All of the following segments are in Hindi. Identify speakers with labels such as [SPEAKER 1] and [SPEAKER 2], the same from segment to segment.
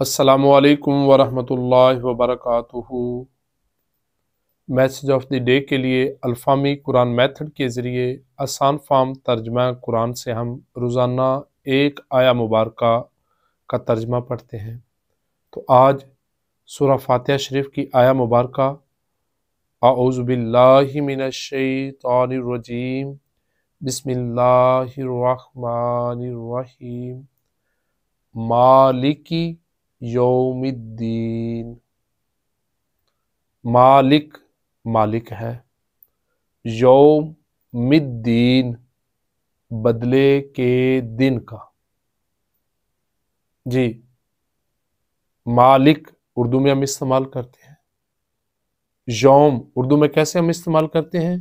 [SPEAKER 1] असलकम वरम work message of the day के लिए अल्फ़ामी कुरान मेथड के ज़रिए आसान फाम तर्जमा कुरान से हम रोज़ाना एक आया मुबारक का तर्जमा पढ़ते हैं तो आज सूरा फातिहा शरीफ की आया मुबारक आउज़बिल्लिमिनशतरजीम बसमिल्लर मालिकी यौमिद्दीन मालिक मालिक है यौमिद्दीन बदले के दिन का जी मालिक उर्दू में हम इस्तेमाल करते हैं योम उर्दू में कैसे हम इस्तेमाल करते हैं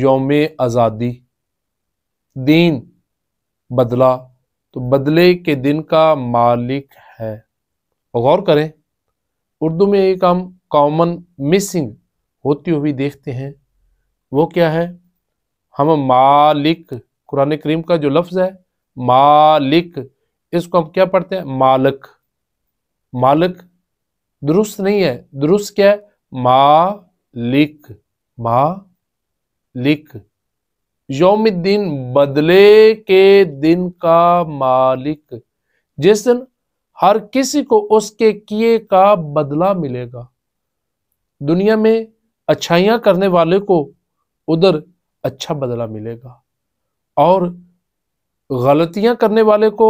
[SPEAKER 1] योम आज़ादी दीन बदला तो बदले के दिन का मालिक है गौर करें उर्दू में एक हम कॉमन मिसिंग होती हुई देखते हैं वो क्या है हम मालिक कुरान करीम का जो लफ्ज़ है मालिक इसको हम क्या पढ़ते हैं मालक मालक दुरुस्त नहीं है दुरुस्त क्या है मालिक मालिक योम दिन बदले के दिन का मालिक जिस दिन हर किसी को उसके किए का बदला मिलेगा दुनिया में अच्छाइयां करने वाले को उधर अच्छा बदला मिलेगा और गलतियां करने वाले को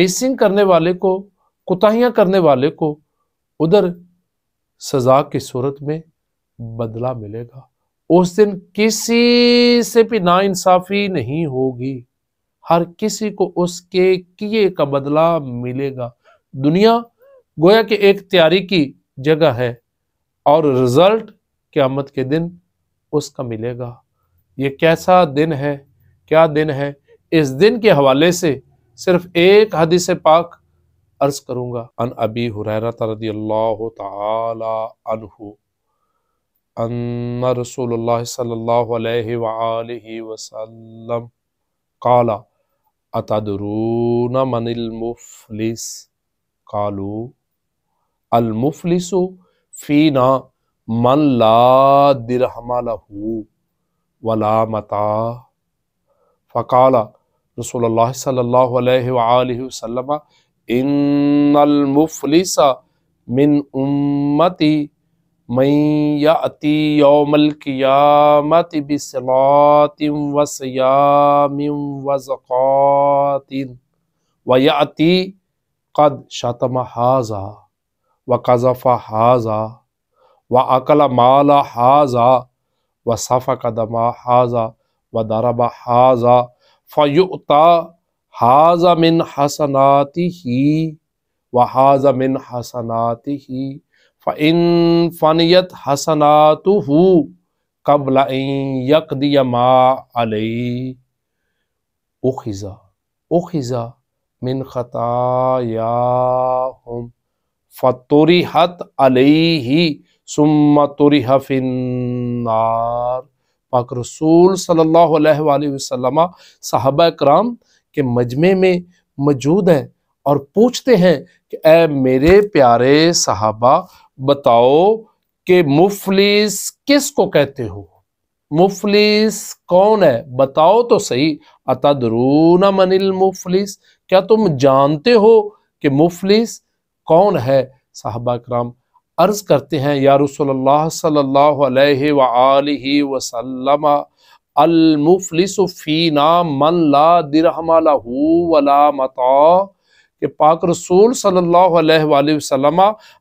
[SPEAKER 1] मिसिंग करने वाले को कुताहियां करने वाले को उधर सजा की सूरत में बदला मिलेगा उस दिन किसी से भी नाइंसाफ़ी नहीं होगी हर किसी को उसके किए का बदला मिलेगा दुनिया गोया कि एक तैयारी की जगह है और रिज़ल्ट क़्यामत के दिन उसका मिलेगा ये कैसा दिन है क्या दिन है इस दिन के हवाले से सिर्फ एक हदीस पाक अर्ज करूंगा अन अबी हुरैरा रदी अल्लाह तहु अन रसूल सल्लल्लाहु अलैहि वआलि वसल्लम काला अतदरून मनिल मुफलिस कालू अलमुफलिसु फीना मन ला दिरहमा लहू वला मता फ़काला रसोल्ला सल्ला इनमफलिसा मिन उम्मती मैयाति यौमल कियामत बिसलातिम वसयामिम वज़क़ातिन वयाति कद शतम हाजा व कज़फ़ा हाजा व अकल माला हाजा व सफ़ा कदमा हाजा व दरबा हाजा फ़युता हाजा मिन हसनाती ही व हाजा मिन हसनाती ही फ़िन फ़नियत हसनातु कबल यकदिया मा अलई उखिज़ा उखिज़ा मिन खतायाहुम फतुरिहत अलैही सुम्मा तुरिहा फिन्नार पाक रसूल सल्लल्लाहु अलैहि वसल्लम सहाबा कराम के मजमे में मौजूद हैं और पूछते हैं कि ए मेरे प्यारे सहाबा बताओ कि मुफलिस किस को कहते हो मुफलिस कौन है बताओ तो सही अतदरूना मनिल मुफलिस क्या तुम जानते हो कि मुफलिस कौन है साहबा कराम अर्ज़ करते हैं या रसोल्ला सल्लल्लाहु अलैहि व मन ला मता कि पाक रसूल सल्लल्लाहु अलैहि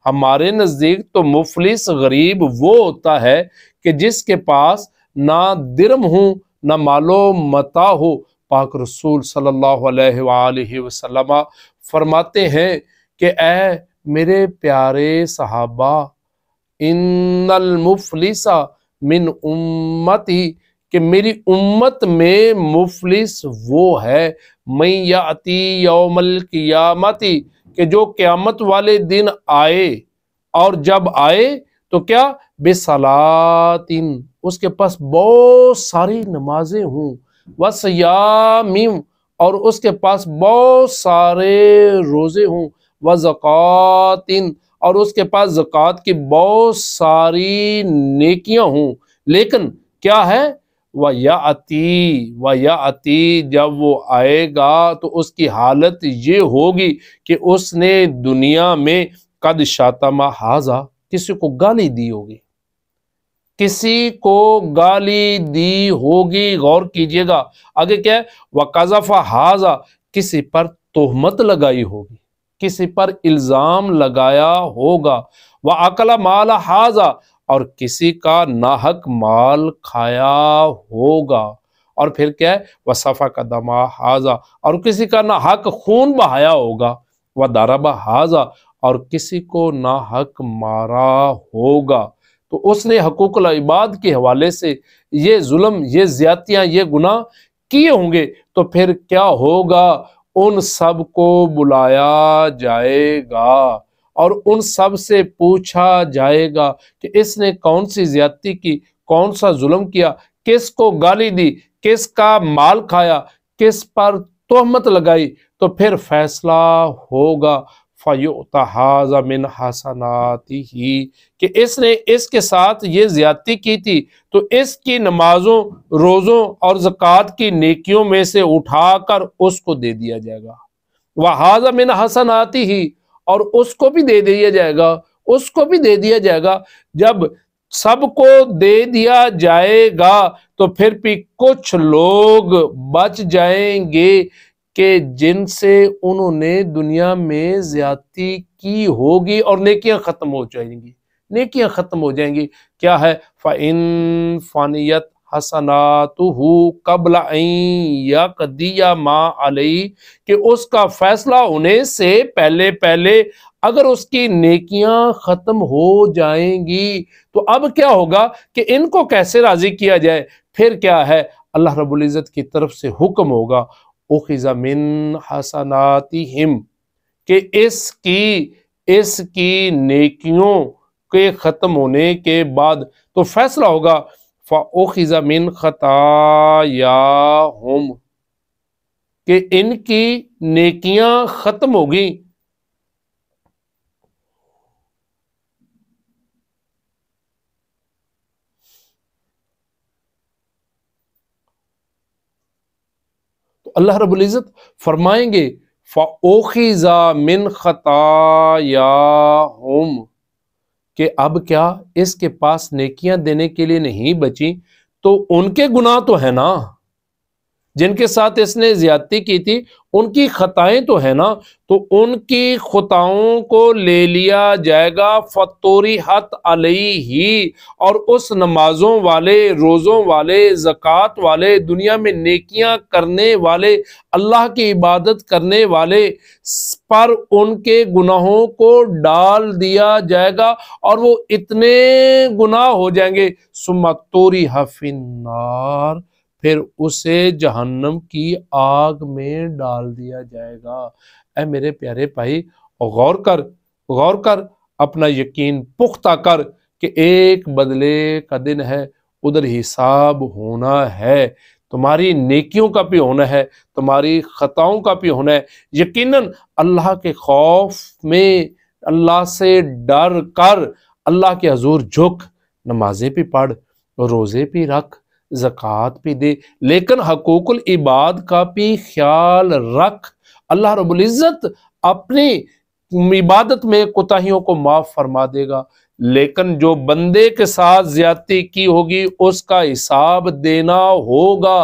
[SPEAKER 1] हमारे नज़दीक तो मुफलिस गरीब वो होता है कि जिसके पास ना दिरम हो ना मालो मता हो पाक रसूल सल्लल्लाहु अलैहि वसल्लम फरमाते हैं कि ए मेरे प्यारे सहाबा इनमफलिसा मिन उम्मती कि मेरी उम्मत में मुफलिस वो है मैं याती यौमल क़ियामती कि जो क़्यामत वाले दिन आए और जब आए तो क्या बेसलातिन उसके पास बहुत सारी नमाजें हूँ वसयामिम और उसके पास बहुत सारे रोज़े हों व ज़क़ातिन और उसके पास ज़क़़त की बहुत सारी नेकियां हों लेकिन क्या है व या अती व या अती जब वो आएगा तो उसकी हालत ये होगी कि उसने दुनिया में कद शातमा हाजा किसी को गाली दी होगी किसी को गाली दी होगी गौर कीजिएगा आगे क्या है वकाजाफा हाजा किसी पर तोहमत लगाई होगी किसी पर इल्ज़ाम लगाया होगा व अकला माल हाजा और किसी का नाहक माल खाया होगा और फिर क्या है वह सफा का दमा हाजा और किसी का नाहक खून बहाया होगा वह दाराबा हाजा और किसी को नाहक मारा होगा तो उसने हकूक इबाद के हवाले से ये जुलम ये ज्यादतियाँ ये गुनाह किए होंगे तो फिर क्या होगा उन सब को बुलाया जाएगा और उन सब से पूछा जाएगा कि इसने कौन सी ज्यादती की कौन सा जुल्म किया किस को गाली दी किस का माल खाया किस पर तोहमत लगाई तो फिर फैसला होगा फ़योता हाजा मिन हसनाती ही कि इसने इसके साथ ये ज़्यादती की थी तो इसकी नमाज़ों रोज़ों और ज़क़़त की नेकियों में से उठाकर उसको दे दिया जाएगा वह हाजा मिन हसनाती ही और उसको भी दे दिया जाएगा उसको भी दे दिया जाएगा जब सबको दे दिया जाएगा तो फिर भी कुछ लोग बच जाएंगे कि जिनसे उन्होंने दुनिया में ज्यादती की होगी और नेकियां ख़त्म हो जाएंगी नेकियां ख़त्म हो जाएंगी क्या है फ़ाइन फ़ानियत हसनात कबल या कदिया माँ अलई कि उसका फैसला होने से पहले पहले अगर उसकी नेकियां ख़त्म हो जाएंगी तो अब क्या होगा कि इनको कैसे राज़ी किया जाए फिर क्या है अल्लाह रबुल्ज़त की तरफ से हुक्म होगा उखिजमिन हसनाती हिम के इसकी इसकी नेकियों के ख़त्म होने के बाद तो फैसला होगा फ़ाखिजमिन खताया हम के इनकी नेकियां ख़त्म होगी अल्लाह रबुल्ज़त फरमाएंगे फ़ोखीज़ा मिन ख़ताया होम कि अब क्या इसके पास नेकियां देने के लिए नहीं बची तो उनके गुनाह तो है ना जिनके साथ इसने ज्यादती की थी उनकी खताएं तो है ना तो उनकी खताओं को ले लिया जाएगा फतोरी हत अली ही और उस नमाजों वाले रोज़ों वाले जक़ात वाले दुनिया में नेकियां करने वाले अल्लाह की इबादत करने वाले पर उनके गुनाहों को डाल दिया जाएगा और वो इतने गुनाह हो जाएंगे सुमतोरी हफिनार फिर उसे जहन्नम की आग में डाल दिया जाएगा ए मेरे प्यारे भाई गौर कर गौर कर अपना यकीन पुख्ता कर कि एक बदले का दिन है उधर हिसाब होना है तुम्हारी नेकियों का भी होना है तुम्हारी ख़ताओं का भी होना है यकीनन अल्लाह के खौफ में अल्लाह से डर कर अल्लाह के हजूर झुक नमाजें भी पढ़ रोज़े भी रख ज़क़़त भी दे लेकिन हकूक़ुल इबाद का भी ख्याल रख अल्लाह रबुल्ज़त अपनी इबादत में कोताहियों को माफ़ फरमा देगा लेकिन जो बंदे के साथ ज्यादती की होगी उसका हिसाब देना होगा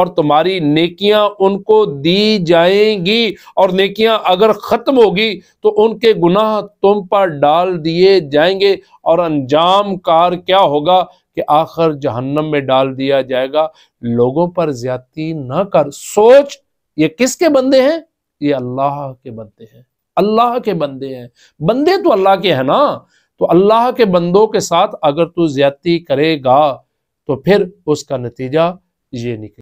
[SPEAKER 1] और तुम्हारी नेकियां उनको दी जाएंगी और नेकियां अगर ख़त्म होगी तो उनके गुनाह तुम पर डाल दिए जाएंगे और अंजाम कार क्या होगा कि आखिर जहन्नम में डाल दिया जाएगा लोगों पर ज्यादती न कर सोच ये किसके बंदे हैं ये अल्लाह के बंदे हैं अल्लाह के बंदे हैं बंदे तो अल्लाह के हैं ना तो अल्लाह के बंदों के साथ अगर तू ज्यादती करेगा तो फिर उसका नतीजा ये निकले